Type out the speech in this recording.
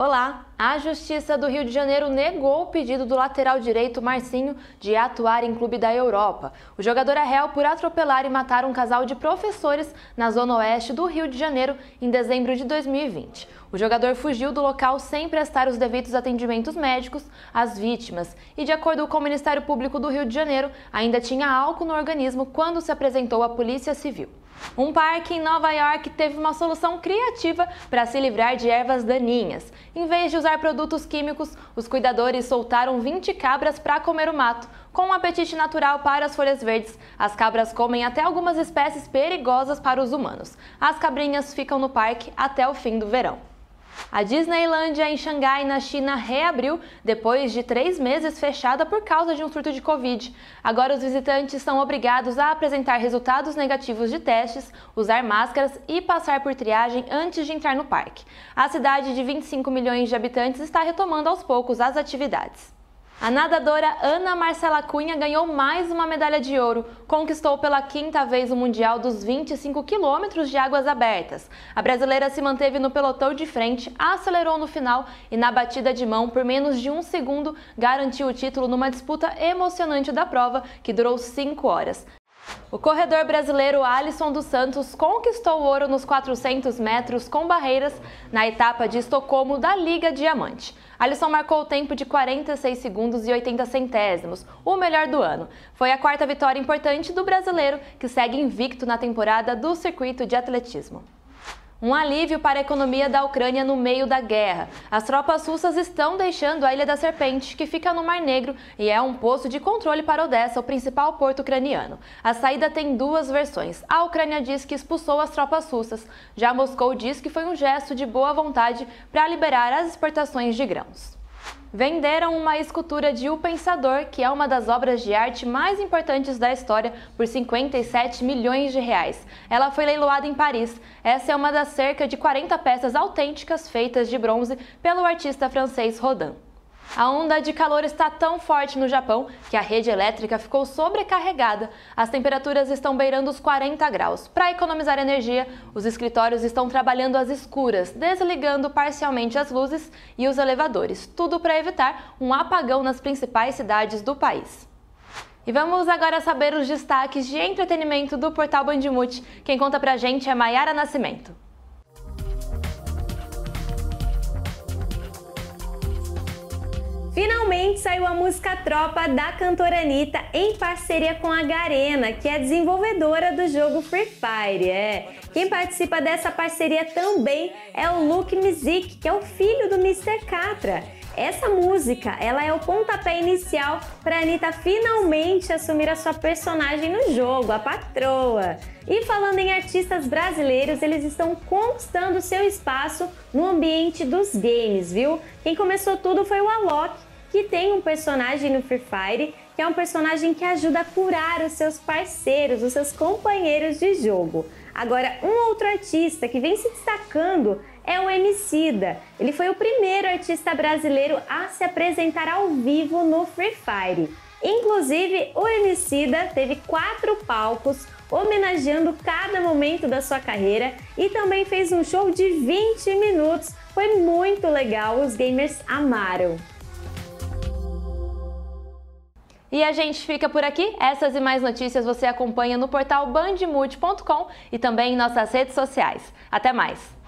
Olá! A Justiça do Rio de Janeiro negou o pedido do lateral direito Marcinho de atuar em clube da Europa. O jogador é réu por atropelar e matar um casal de professores na zona oeste do Rio de Janeiro em dezembro de 2020. O jogador fugiu do local sem prestar os devidos atendimentos médicos às vítimas e, de acordo com o Ministério Público do Rio de Janeiro, ainda tinha álcool no organismo quando se apresentou à Polícia Civil. Um parque em Nova York teve uma solução criativa para se livrar de ervas daninhas. Em vez de usar produtos químicos, os cuidadores soltaram 20 cabras para comer o mato. Com um apetite natural para as folhas verdes, as cabras comem até algumas espécies perigosas para os humanos. As cabrinhas ficam no parque até o fim do verão. A Disneylandia em Xangai, na China, reabriu depois de três meses fechada por causa de um surto de Covid. Agora, os visitantes são obrigados a apresentar resultados negativos de testes, usar máscaras e passar por triagem antes de entrar no parque. A cidade de 25 milhões de habitantes está retomando aos poucos as atividades. A nadadora Ana Marcela Cunha ganhou mais uma medalha de ouro. Conquistou pela quinta vez o Mundial dos 25 quilômetros de águas abertas. A brasileira se manteve no pelotão de frente, acelerou no final e na batida de mão, por menos de um segundo, garantiu o título numa disputa emocionante da prova, que durou cinco horas. O corredor brasileiro Alisson dos Santos conquistou ouro nos 400 metros com barreiras na etapa de Estocolmo da Liga Diamante. Alisson marcou o tempo de 46 segundos e 80 centésimos, o melhor do ano. Foi a quarta vitória importante do brasileiro, que segue invicto na temporada do circuito de atletismo. Um alívio para a economia da Ucrânia no meio da guerra. As tropas russas estão deixando a Ilha da Serpente, que fica no Mar Negro e é um posto de controle para Odessa, o principal porto ucraniano. A saída tem duas versões. A Ucrânia diz que expulsou as tropas russas. Já Moscou diz que foi um gesto de boa vontade para liberar as exportações de grãos venderam uma escultura de O Pensador, que é uma das obras de arte mais importantes da história, por 57 milhões de reais. Ela foi leiloada em Paris. Essa é uma das cerca de 40 peças autênticas feitas de bronze pelo artista francês Rodin. A onda de calor está tão forte no Japão que a rede elétrica ficou sobrecarregada. As temperaturas estão beirando os 40 graus. Para economizar energia, os escritórios estão trabalhando às escuras, desligando parcialmente as luzes e os elevadores. Tudo para evitar um apagão nas principais cidades do país. E vamos agora saber os destaques de entretenimento do portal Bandimute. Quem conta pra gente é Maiara Nascimento. Finalmente saiu a música Tropa da cantora Anitta em parceria com a Garena, que é desenvolvedora do jogo Free Fire. É. Quem participa dessa parceria também é o Luke Mizik, que é o filho do Mr. Catra. Essa música, ela é o pontapé inicial para Anitta finalmente assumir a sua personagem no jogo, a patroa. E falando em artistas brasileiros, eles estão conquistando seu espaço no ambiente dos games, viu? Quem começou tudo foi o Alok, que tem um personagem no Free Fire que é um personagem que ajuda a curar os seus parceiros, os seus companheiros de jogo. Agora, um outro artista que vem se destacando é o Emicida. Ele foi o primeiro artista brasileiro a se apresentar ao vivo no Free Fire. Inclusive, o Emicida teve quatro palcos homenageando cada momento da sua carreira e também fez um show de 20 minutos. Foi muito legal, os gamers amaram. E a gente fica por aqui. Essas e mais notícias você acompanha no portal bandmood.com e também em nossas redes sociais. Até mais!